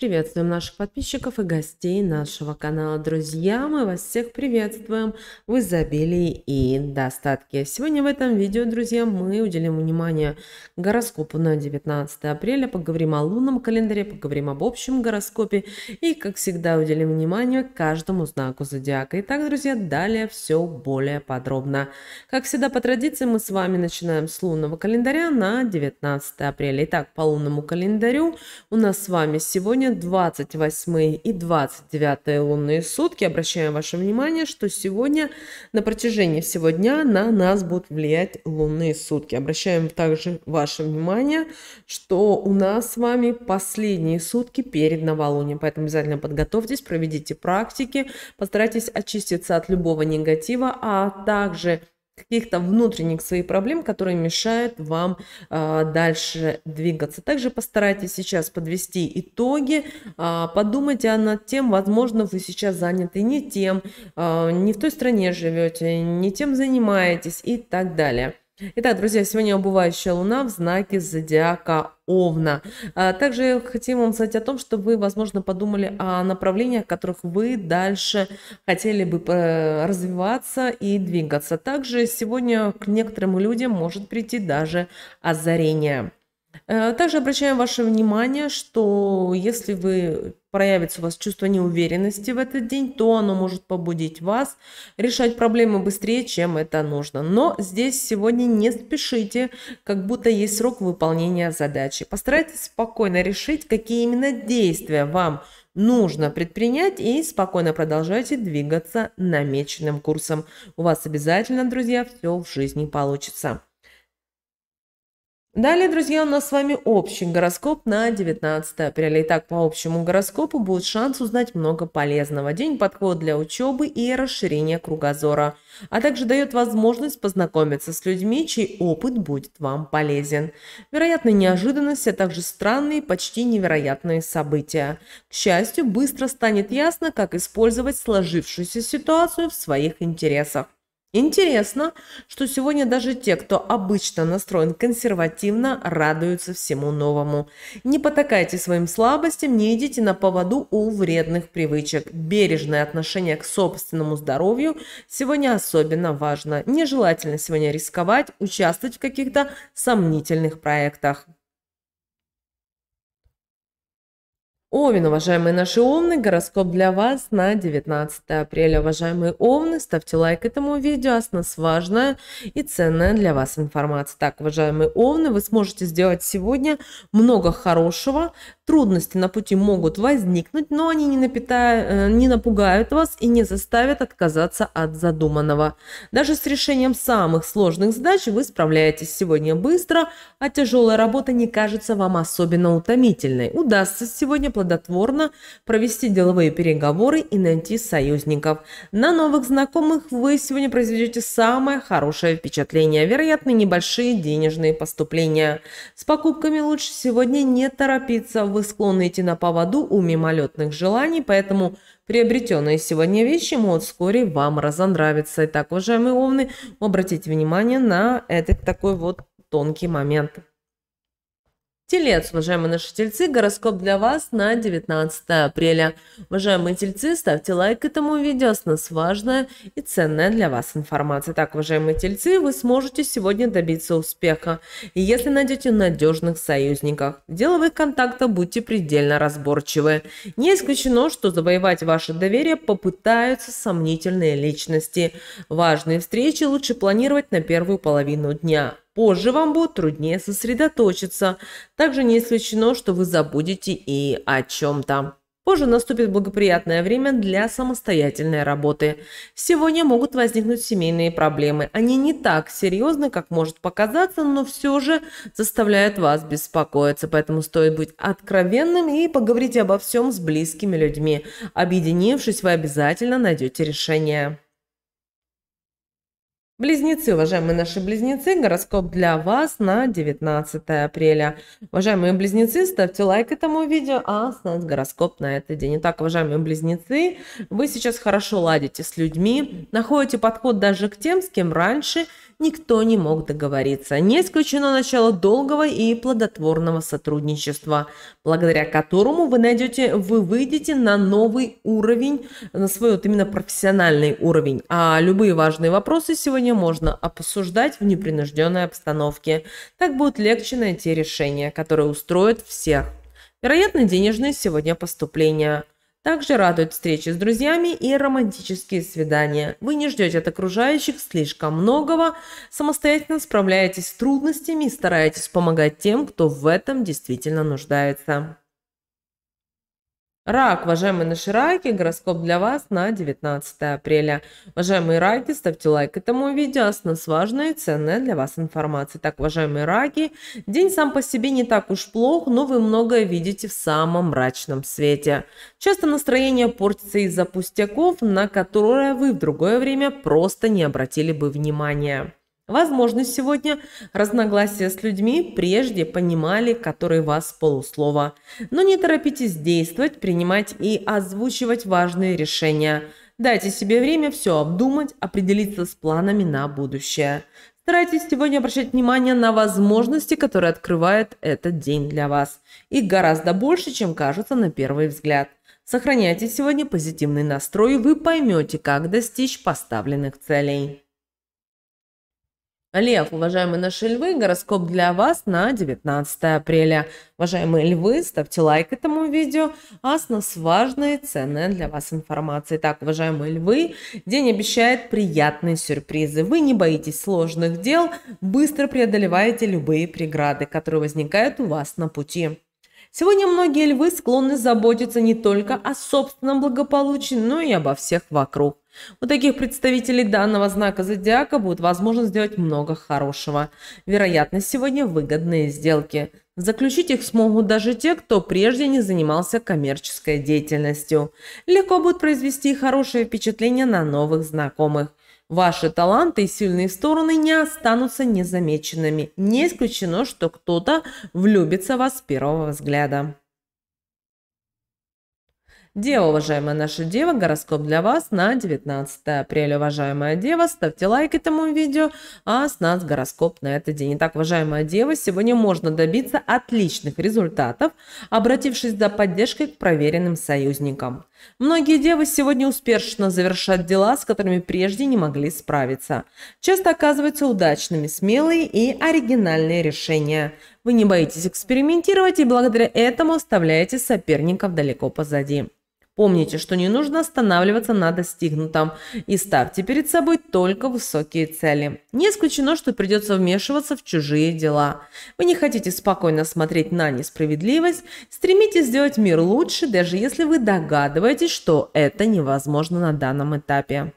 Приветствуем наших подписчиков и гостей нашего канала. Друзья, мы вас всех приветствуем в изобилии и достатке. Сегодня в этом видео, друзья, мы уделим внимание гороскопу на 19 апреля, поговорим о лунном календаре, поговорим об общем гороскопе и, как всегда, уделим внимание каждому знаку зодиака. Итак, друзья, далее все более подробно. Как всегда, по традиции, мы с вами начинаем с лунного календаря на 19 апреля. Итак, по лунному календарю у нас с вами сегодня сегодня 28 и 29 лунные сутки. Обращаем ваше внимание, что сегодня на протяжении всего дня на нас будут влиять лунные сутки. Обращаем также ваше внимание, что у нас с вами последние сутки перед новолунием. Поэтому обязательно подготовьтесь, проведите практики, постарайтесь очиститься от любого негатива, а также каких-то внутренних своих проблем, которые мешают вам а, дальше двигаться. Также постарайтесь сейчас подвести итоги, а, подумайте над тем, возможно, вы сейчас заняты не тем, а, не в той стране живете, не тем занимаетесь и так далее. Итак, друзья, сегодня убывающая луна в знаке зодиака Овна. А, также хотим вам сказать о том, что вы, возможно, подумали о направлениях, в которых вы дальше хотели бы э, развиваться и двигаться. Также сегодня к некоторым людям может прийти даже озарение. Э, также обращаем ваше внимание, что если вы проявится у вас чувство неуверенности в этот день, то оно может побудить вас решать проблемы быстрее, чем это нужно. Но здесь сегодня не спешите, как будто есть срок выполнения задачи. Постарайтесь спокойно решить, какие именно действия вам нужно предпринять и спокойно продолжайте двигаться намеченным курсом. У вас обязательно, друзья, все в жизни получится. Далее, друзья, у нас с вами общий гороскоп на 19 апреля. Итак, по общему гороскопу будет шанс узнать много полезного. День подход для учебы и расширения кругозора, а также дает возможность познакомиться с людьми, чей опыт будет вам полезен. Вероятная неожиданность, а также странные, почти невероятные события. К счастью, быстро станет ясно, как использовать сложившуюся ситуацию в своих интересах. Интересно, что сегодня даже те, кто обычно настроен консервативно, радуются всему новому. Не потакайте своим слабостям, не идите на поводу у вредных привычек. Бережное отношение к собственному здоровью сегодня особенно важно. Нежелательно сегодня рисковать, участвовать в каких-то сомнительных проектах. Овен, уважаемые наши Овны, гороскоп для вас на 19 апреля. Уважаемые Овны, ставьте лайк этому видео, а с нас важная и ценная для вас информация. Так, уважаемые Овны, вы сможете сделать сегодня много хорошего. Трудности на пути могут возникнуть, но они не, напитая, э, не напугают вас и не заставят отказаться от задуманного. Даже с решением самых сложных задач вы справляетесь сегодня быстро, а тяжелая работа не кажется вам особенно утомительной. Удастся сегодня плодотворно провести деловые переговоры и найти союзников. На новых знакомых вы сегодня произведете самое хорошее впечатление, вероятно, небольшие денежные поступления. С покупками лучше сегодня не торопиться, вы склонны идти на поводу у мимолетных желаний, поэтому Приобретенные сегодня вещи могут вскоре вам разонравиться. Итак, уважаемые овны, обратите внимание на этот такой вот тонкий момент. Телец, уважаемые наши тельцы, гороскоп для вас на 19 апреля. Уважаемые тельцы, ставьте лайк этому видео, с нас важная и ценная для вас информация. Так, уважаемые тельцы, вы сможете сегодня добиться успеха, если найдете надежных союзников. В деловых контактах будьте предельно разборчивы. Не исключено, что завоевать ваше доверие попытаются сомнительные личности. Важные встречи лучше планировать на первую половину дня. Позже вам будет труднее сосредоточиться. Также не исключено, что вы забудете и о чем-то. Позже наступит благоприятное время для самостоятельной работы. Сегодня могут возникнуть семейные проблемы. Они не так серьезны, как может показаться, но все же заставляют вас беспокоиться. Поэтому стоит быть откровенным и поговорить обо всем с близкими людьми. Объединившись, вы обязательно найдете решение. Близнецы, уважаемые наши близнецы, гороскоп для вас на 19 апреля. Уважаемые близнецы, ставьте лайк этому видео, а с нас гороскоп на этот день. Итак, уважаемые близнецы, вы сейчас хорошо ладите с людьми, находите подход даже к тем, с кем раньше никто не мог договориться. Не исключено начало долгого и плодотворного сотрудничества, благодаря которому вы найдете, вы выйдете на новый уровень, на свой вот именно профессиональный уровень. А любые важные вопросы сегодня можно обсуждать в непринужденной обстановке. Так будет легче найти решение, которое устроит всех. Вероятно, денежные сегодня поступления. Также радуют встречи с друзьями и романтические свидания. Вы не ждете от окружающих слишком многого, самостоятельно справляетесь с трудностями и стараетесь помогать тем, кто в этом действительно нуждается. Рак, уважаемые наши раки, гороскоп для вас на 19 апреля. Уважаемые раки, ставьте лайк этому видео, с осталось важная и ценная для вас информация. Так, уважаемые раки, день сам по себе не так уж плох, но вы многое видите в самом мрачном свете. Часто настроение портится из-за пустяков, на которые вы в другое время просто не обратили бы внимания. Возможно, сегодня разногласия с людьми прежде понимали, которые вас полуслова. Но не торопитесь действовать, принимать и озвучивать важные решения. Дайте себе время все обдумать, определиться с планами на будущее. Старайтесь сегодня обращать внимание на возможности, которые открывает этот день для вас. Их гораздо больше, чем кажется на первый взгляд. Сохраняйте сегодня позитивный настрой, и вы поймете, как достичь поставленных целей. Лев, уважаемые наши львы, гороскоп для вас на 19 апреля. Уважаемые львы, ставьте лайк этому видео, а с нас важная и ценная для вас информация. Итак, уважаемые львы, день обещает приятные сюрпризы. Вы не боитесь сложных дел, быстро преодолеваете любые преграды, которые возникают у вас на пути. Сегодня многие львы склонны заботиться не только о собственном благополучии, но и обо всех вокруг. У таких представителей данного знака зодиака будет возможность сделать много хорошего. Вероятно, сегодня выгодные сделки. Заключить их смогут даже те, кто прежде не занимался коммерческой деятельностью. Легко будет произвести хорошее впечатление на новых знакомых. Ваши таланты и сильные стороны не останутся незамеченными. Не исключено, что кто-то влюбится в вас с первого взгляда. Дева, уважаемая наша дева, гороскоп для вас на 19 апреля. Уважаемая дева, ставьте лайк этому видео, а с нас гороскоп на этот день. Итак, уважаемая дева, сегодня можно добиться отличных результатов, обратившись за поддержкой к проверенным союзникам. Многие девы сегодня успешно завершат дела, с которыми прежде не могли справиться. Часто оказываются удачными смелые и оригинальные решения. Вы не боитесь экспериментировать и благодаря этому оставляете соперников далеко позади. Помните, что не нужно останавливаться на достигнутом и ставьте перед собой только высокие цели. Не исключено, что придется вмешиваться в чужие дела. Вы не хотите спокойно смотреть на несправедливость, стремитесь сделать мир лучше, даже если вы догадываетесь, что это невозможно на данном этапе.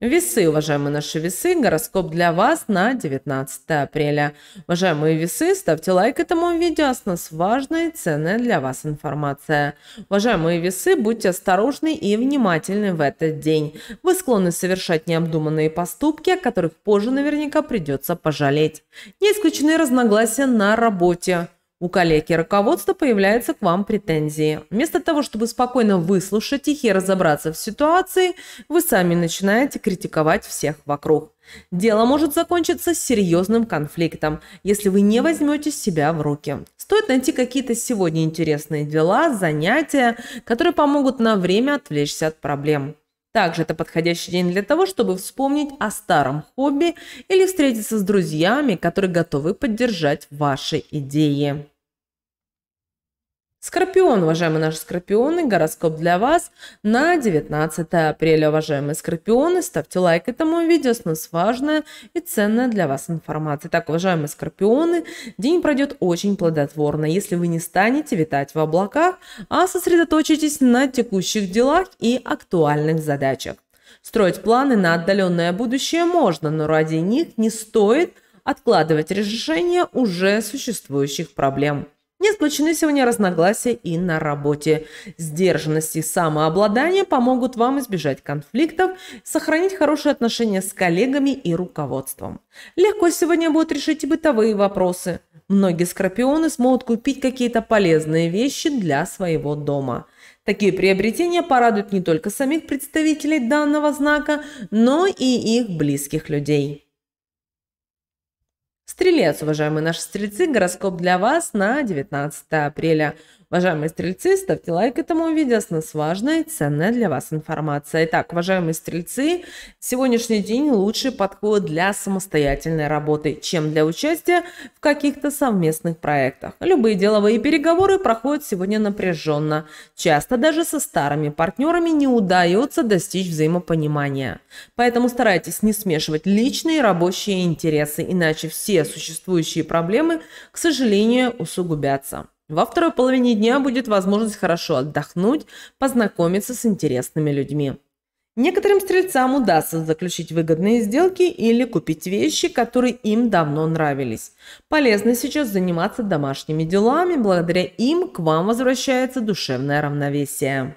Весы, уважаемые наши весы, гороскоп для вас на 19 апреля. Уважаемые весы, ставьте лайк этому видео, а с нас важная и ценная для вас информация. Уважаемые весы, будьте осторожны и внимательны в этот день. Вы склонны совершать необдуманные поступки, о которых позже наверняка придется пожалеть. Не исключены разногласия на работе у коллеги руководства появляются к вам претензии. Вместо того, чтобы спокойно выслушать их и разобраться в ситуации, вы сами начинаете критиковать всех вокруг. Дело может закончиться серьезным конфликтом, если вы не возьмете себя в руки. Стоит найти какие-то сегодня интересные дела, занятия, которые помогут на время отвлечься от проблем. Также это подходящий день для того, чтобы вспомнить о старом хобби или встретиться с друзьями, которые готовы поддержать ваши идеи. Скорпион, уважаемые наши скорпионы, гороскоп для вас на 19 апреля. Уважаемые скорпионы, ставьте лайк этому видео, с нас важная и ценная для вас информация. Так, уважаемые скорпионы, день пройдет очень плодотворно, если вы не станете витать в облаках, а сосредоточитесь на текущих делах и актуальных задачах. Строить планы на отдаленное будущее можно, но ради них не стоит откладывать решение уже существующих проблем исключены сегодня разногласия и на работе. Сдержанность и самообладание помогут вам избежать конфликтов, сохранить хорошие отношения с коллегами и руководством. Легко сегодня будет решить и бытовые вопросы. Многие скорпионы смогут купить какие-то полезные вещи для своего дома. Такие приобретения порадуют не только самих представителей данного знака, но и их близких людей. Стрелец, уважаемые наши стрельцы, гороскоп для вас на 19 апреля. Уважаемые стрельцы, ставьте лайк этому видео, с нас важная и ценная для вас информация. Итак, уважаемые стрельцы, сегодняшний день лучший подход для самостоятельной работы, чем для участия в каких-то совместных проектах. Любые деловые переговоры проходят сегодня напряженно. Часто даже со старыми партнерами не удается достичь взаимопонимания. Поэтому старайтесь не смешивать личные и рабочие интересы, иначе все существующие проблемы, к сожалению, усугубятся. Во второй половине дня будет возможность хорошо отдохнуть, познакомиться с интересными людьми. Некоторым стрельцам удастся заключить выгодные сделки или купить вещи, которые им давно нравились. Полезно сейчас заниматься домашними делами, благодаря им к вам возвращается душевное равновесие.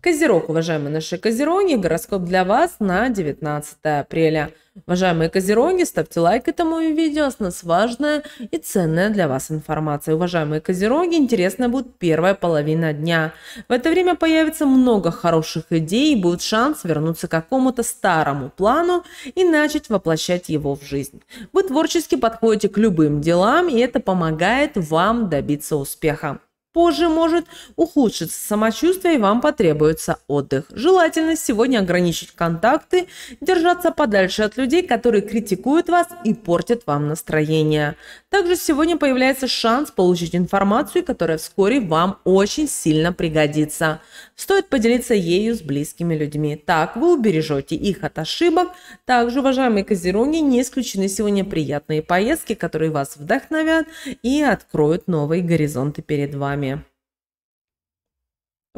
Козерог, уважаемые наши козероги, гороскоп для вас на 19 апреля. Уважаемые козероги, ставьте лайк этому видео, с нас важная и ценная для вас информация. Уважаемые козероги, интересная будет первая половина дня. В это время появится много хороших идей и будет шанс вернуться к какому-то старому плану и начать воплощать его в жизнь. Вы творчески подходите к любым делам, и это помогает вам добиться успеха позже может ухудшиться самочувствие и вам потребуется отдых. Желательно сегодня ограничить контакты, держаться подальше от людей, которые критикуют вас и портят вам настроение. Также сегодня появляется шанс получить информацию, которая вскоре вам очень сильно пригодится. Стоит поделиться ею с близкими людьми. Так вы убережете их от ошибок. Также, уважаемые козероги, не исключены сегодня приятные поездки, которые вас вдохновят и откроют новые горизонты перед вами.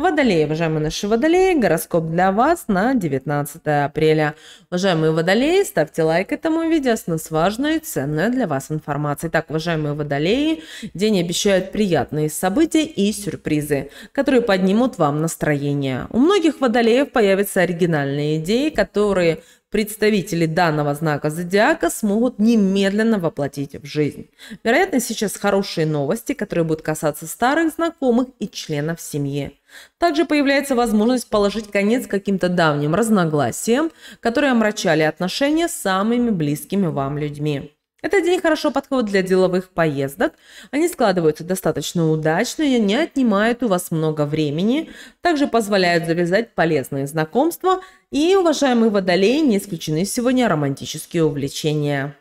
Водолеи, уважаемые наши водолеи, гороскоп для вас на 19 апреля. Уважаемые водолеи, ставьте лайк этому видео, с нас важная и ценная для вас информация. Итак, уважаемые водолеи, день обещает приятные события и сюрпризы, которые поднимут вам настроение. У многих водолеев появятся оригинальные идеи, которые представители данного знака зодиака смогут немедленно воплотить в жизнь. Вероятно, сейчас хорошие новости, которые будут касаться старых знакомых и членов семьи. Также появляется возможность положить конец каким-то давним разногласиям, которые омрачали отношения с самыми близкими вам людьми. Этот день хорошо подходит для деловых поездок. Они складываются достаточно удачно и не отнимают у вас много времени. Также позволяют завязать полезные знакомства. И, уважаемые водолеи, не исключены сегодня романтические увлечения.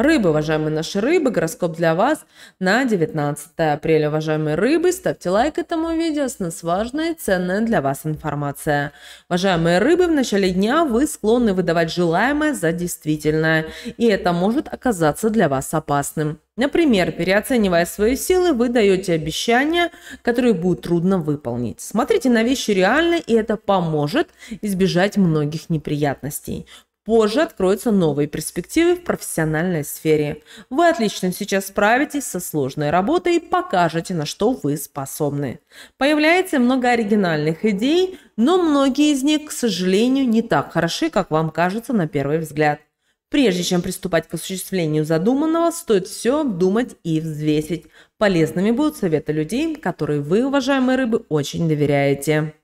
Рыбы, уважаемые наши рыбы, гороскоп для вас на 19 апреля. Уважаемые рыбы, ставьте лайк этому видео, с нас важная и ценная для вас информация. Уважаемые рыбы, в начале дня вы склонны выдавать желаемое за действительное, и это может оказаться для вас опасным. Например, переоценивая свои силы, вы даете обещания, которые будет трудно выполнить. Смотрите на вещи реально, и это поможет избежать многих неприятностей. Позже откроются новые перспективы в профессиональной сфере. Вы отлично сейчас справитесь со сложной работой и покажете, на что вы способны. Появляется много оригинальных идей, но многие из них, к сожалению, не так хороши, как вам кажется на первый взгляд. Прежде чем приступать к осуществлению задуманного, стоит все обдумать и взвесить. Полезными будут советы людей, которые вы, уважаемые рыбы, очень доверяете.